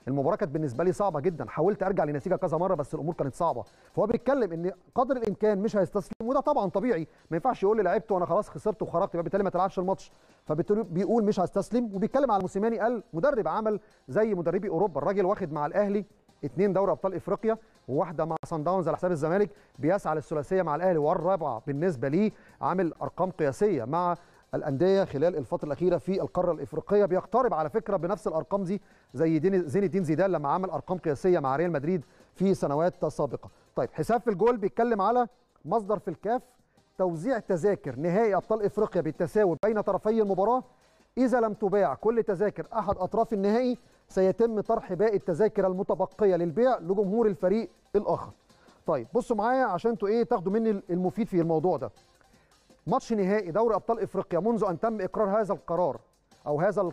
المباراه كانت بالنسبه لي صعبه جدا حاولت ارجع لنتيجه كذا مره بس الامور كانت صعبه فهو بيتكلم ان قدر الامكان مش هيستسلم وده طبعا طبيعي ما ينفعش يقول لعبت وانا خلاص خسرت وخرجت يبقى بالتالي ما تلعبش الماتش فبالتالي بيقول مش هستسلم وبيتكلم على موسيماني قال مدرب عمل زي مدربي اوروبا الراجل واخد مع الاهلي اثنين دوري ابطال افريقيا وواحده مع سان داونز على حساب الزمالك بيسعى للثلاثيه مع الاهلي والرابعه بالنسبه ليه عامل ارقام قياسيه مع الانديه خلال الفتره الاخيره في القاره الافريقيه بيقترب على فكره بنفس الارقام دي زي زين الدين زيدان لما عمل ارقام قياسيه مع ريال مدريد في سنوات سابقه طيب حساب في الجول بيتكلم على مصدر في الكاف توزيع تذاكر نهائي ابطال افريقيا بالتساوي بين طرفي المباراه اذا لم تباع كل تذاكر احد اطراف النهائي سيتم طرح باقي التذاكر المتبقيه للبيع لجمهور الفريق الاخر طيب بصوا معايا عشان انتوا ايه تاخدوا مني المفيد في الموضوع ده ماتش نهائي دوري ابطال افريقيا منذ ان تم اقرار هذا القرار او هذا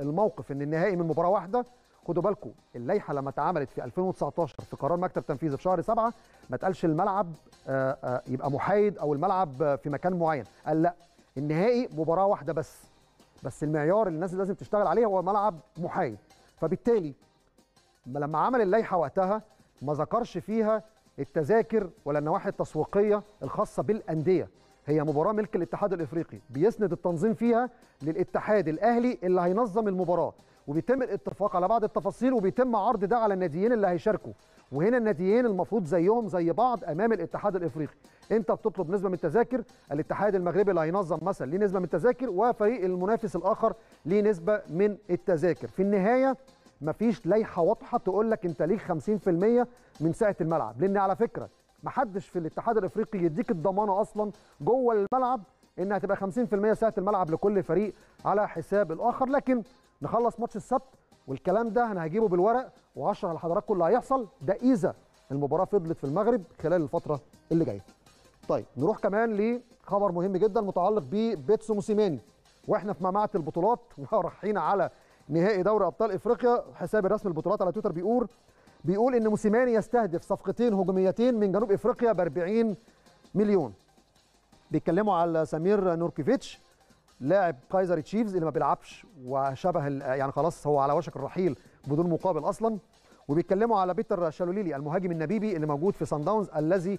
الموقف ان النهائي من مباراه واحده خدوا بالكم اللائحه لما اتعملت في 2019 في قرار مكتب تنفيذي في شهر 7 ما اتقالش الملعب آه، آه، يبقى محايد او الملعب في مكان معين قال لا النهائي مباراه واحده بس بس المعيار اللي الناس لازم تشتغل عليه هو ملعب محايد فبالتالي لما عمل اللائحه وقتها ما ذكرش فيها التذاكر ولا النواحي التسويقيه الخاصه بالانديه هي مباراه ملك الاتحاد الافريقي بيسند التنظيم فيها للاتحاد الاهلي اللي هينظم المباراه وبيتم الاتفاق على بعض التفاصيل وبيتم عرض ده على الناديين اللي هيشاركوا وهنا الناديين المفروض زيهم زي بعض امام الاتحاد الافريقي انت بتطلب نسبه من التذاكر الاتحاد المغربي اللي هينظم مثلا ليه نسبه من التذاكر وفريق المنافس الاخر ليه نسبه من التذاكر في النهايه مفيش لائحه واضحه تقول لك انت ليك 50% من سعه الملعب لان على فكره محدش في الاتحاد الافريقي يديك الضمانه اصلا جوه الملعب ان هتبقى 50% سعه الملعب لكل فريق على حساب الاخر لكن نخلص ماتش السبت والكلام ده انا هجيبه بالورق وهشرح لحضراتكم اللي هيحصل ده اذا المباراه فضلت في المغرب خلال الفتره اللي جايه. طيب نروح كمان لخبر مهم جدا متعلق ببيتسو موسيماني واحنا في ممعه البطولات ورايحين على نهائي دوري ابطال افريقيا حساب الرسمي للبطولات على تويتر بيقول بيقول ان موسيماني يستهدف صفقتين هجوميتين من جنوب افريقيا ب 40 مليون بيتكلموا على سمير نوركيفيتش لاعب كايزر تشيفز اللي ما بيلعبش وشبه يعني خلاص هو على وشك الرحيل بدون مقابل اصلا وبيتكلموا على بيتر شالوليلي المهاجم النبيبي اللي موجود في سان داونز الذي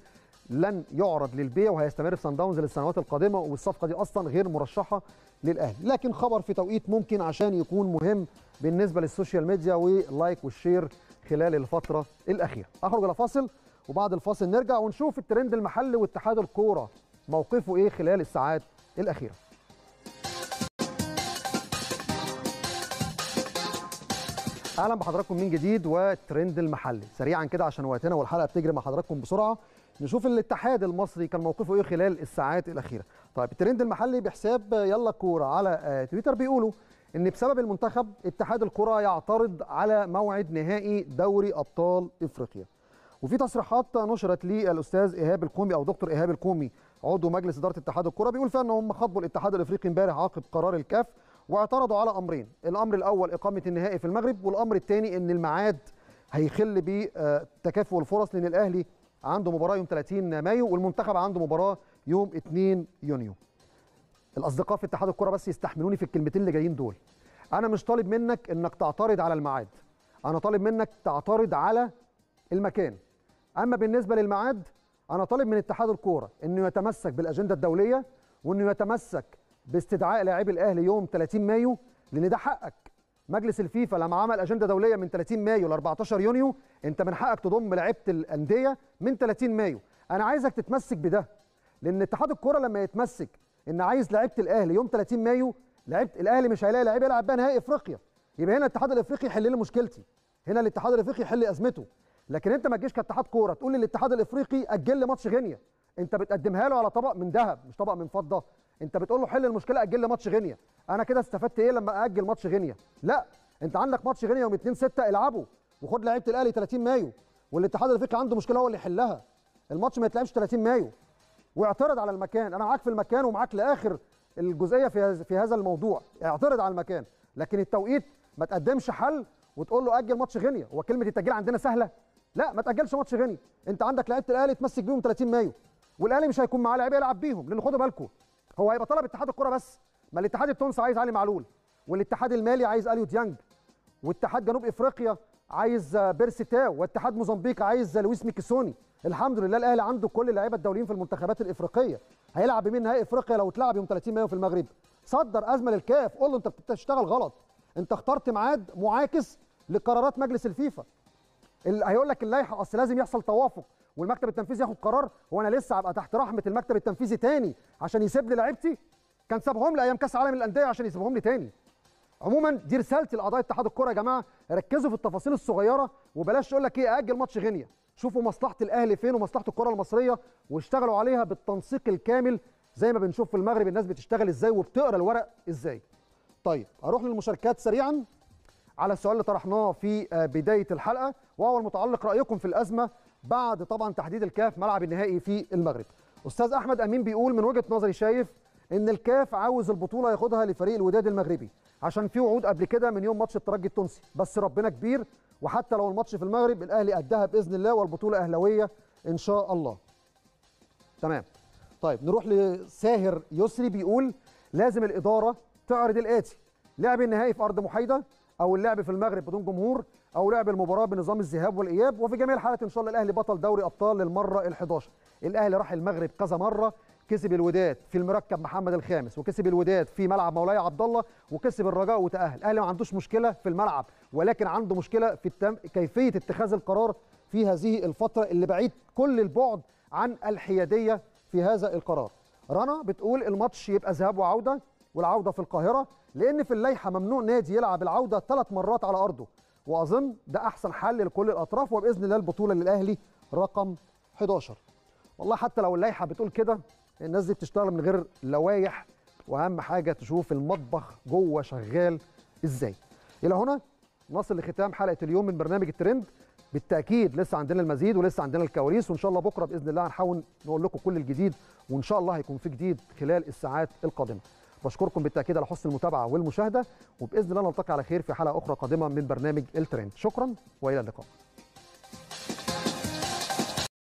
لن يعرض للبيع وهيستمر في سان داونز للسنوات القادمه والصفقه دي اصلا غير مرشحه للاهلي لكن خبر في توقيت ممكن عشان يكون مهم بالنسبه للسوشيال ميديا ولايك والشير خلال الفتره الاخيره اخرج الى فاصل وبعد الفاصل نرجع ونشوف الترند المحلي واتحاد الكوره موقفه ايه خلال الساعات الاخيره اهلا بحضراتكم من جديد والترند المحلي سريعا كده عشان وقتنا والحلقه بتجري مع حضراتكم بسرعه نشوف الاتحاد المصري كان موقفه ايه خلال الساعات الاخيره طيب الترند المحلي بحساب يلا كوره على آه، تويتر بيقولوا ان بسبب المنتخب اتحاد الكره يعترض على موعد نهائي دوري ابطال افريقيا وفي تصريحات نشرت للاستاذ ايهاب الكومي او دكتور ايهاب الكومي عضو مجلس اداره اتحاد الكره بيقول فيها ان هم خاطبوا الاتحاد الافريقي امبارح عقب قرار الكاف واعترضوا على امرين الامر الاول اقامه النهائي في المغرب والامر الثاني ان الميعاد هيخل بتكافؤ الفرص لان الاهلي عنده مباراه يوم 30 مايو والمنتخب عنده مباراه يوم 2 يونيو الاصدقاء في اتحاد الكوره بس يستحملوني في الكلمتين اللي جايين دول انا مش طالب منك انك تعترض على الميعاد انا طالب منك تعترض على المكان اما بالنسبه للميعاد انا طالب من اتحاد الكوره انه يتمسك بالاجنده الدوليه وانه يتمسك باستدعاء لاعبي الاهلي يوم 30 مايو لان ده حقك مجلس الفيفا لما عمل اجنده دوليه من 30 مايو ل 14 يونيو انت من حقك تضم لعيبه الانديه من 30 مايو انا عايزك تتمسك بده لان اتحاد الكوره لما يتمسك ان عايز لعيبه الاهلي يوم 30 مايو لعيبه الاهلي مش هيلاقي لعيب يلعب بقى نهائي افريقيا يبقى هنا الاتحاد الافريقي يحل لي مشكلتي هنا الاتحاد الافريقي يحل ازمته لكن انت ما تجيش كاتحاد كوره تقول لي الاتحاد الافريقي اجل لي ماتش غينيا انت بتقدمها له على طبق من ذهب مش طبق من فضه انت بتقول له حل المشكله اجل لي ماتش غينيا انا كده استفدت ايه لما اجل ماتش غينيا لا انت عندك ماتش غينيا يوم 2 6 العبه وخد لعيبه الاهلي 30 مايو والاتحاد الافريقي عنده مشكله هو اللي يحلها الماتش ما يتلعبش 30 مايو واعترض على المكان انا معاك في المكان ومعاك لاخر الجزئيه في في هذا الموضوع اعترض على المكان لكن التوقيت ما تقدمش حل وتقول له اجل ماتش غينيا هو كلمه التاجيل عندنا سهله لا ما تاجلش ماتش غينيا انت عندك لعيبه الاهلي تمسك بيهم 30 مايو والاهلي مش هيكون معاه لعيبه يلعب بيهم لان خدوا بالكم هو هيبقى طلب اتحاد الكره بس ما الاتحاد التونسي عايز علي معلول والاتحاد المالي عايز اليو ديانج واتحاد جنوب افريقيا عايز بيرسي تاو واتحاد موزمبيق عايز لويس ميكيسوني الحمد لله الاهلي عنده كل اللعيبه الدوليين في المنتخبات الافريقيه هيلعب بمين نهائي افريقيا لو اتلعب يوم 30 مايو في المغرب صدر ازمه للكاف قول له انت بتشتغل غلط انت اخترت ميعاد معاكس لقرارات مجلس الفيفا هيقول لك اللائحه اصل لازم يحصل توافق والمكتب التنفيذي ياخد قرار هو انا لسه هبقى تحت رحمه المكتب التنفيذي تاني عشان يسيب لي لعيبتي كان سابهم لايام كاس عالم الانديه عشان يسيبهم لي تاني عموما دي رسالتي الاعضاء اتحاد الكوره يا جماعه ركزوا في التفاصيل الصغيره وبلاش اقول لك ايه اجل ماتش غينيا شوفوا مصلحه الاهلي فين ومصلحه الكره المصريه واشتغلوا عليها بالتنسيق الكامل زي ما بنشوف في المغرب الناس بتشتغل ازاي وبتقرا الورق ازاي طيب اروح للمشاركات سريعا على السؤال اللي طرحناه في آه، بدايه الحلقه وهو المتعلق رايكم في الازمه بعد طبعا تحديد الكاف ملعب النهائي في المغرب استاذ احمد امين بيقول من وجهه نظري شايف ان الكاف عاوز البطوله ياخدها لفريق الوداد المغربي عشان في وعود قبل كده من يوم ماتش الترجي التونسي بس ربنا كبير وحتى لو الماتش في المغرب الاهلي قدها باذن الله والبطوله اهلاويه ان شاء الله تمام طيب نروح لساهر يسري بيقول لازم الاداره تعرض الاتي لعب النهائي في ارض محايده او اللعب في المغرب بدون جمهور او لعب المباراه بنظام الذهاب والاياب وفي جميع الحالات ان شاء الله الاهلي بطل دوري ابطال للمره ال11 الاهلي راح المغرب كذا مره كسب الوداد في المركب محمد الخامس وكسب الوداد في ملعب مولاي عبد الله وكسب الرجاء وتاهل الاهلي ما عندوش مشكله في الملعب ولكن عنده مشكله في التم... كيفيه اتخاذ القرار في هذه الفتره اللي بعيد كل البعد عن الحياديه في هذا القرار رنا بتقول الماتش يبقى ذهاب وعوده والعوده في القاهره لان في اللائحه ممنوع نادي يلعب العوده ثلاث مرات على ارضه واظن ده احسن حل لكل الاطراف وباذن الله البطوله للاهلي رقم 11 والله حتى لو اللائحه بتقول كده الناس دي بتشتغل من غير لوايح واهم حاجه تشوف المطبخ جوه شغال ازاي الى هنا نصل لختام حلقه اليوم من برنامج الترند بالتاكيد لسه عندنا المزيد ولسه عندنا الكواليس وان شاء الله بكره باذن الله هنحاول نقول لكم كل الجديد وان شاء الله هيكون في جديد خلال الساعات القادمه بشكركم بالتاكيد على حسن المتابعه والمشاهده وباذن الله نلتقي على خير في حلقه اخرى قادمه من برنامج الترند شكرا والى اللقاء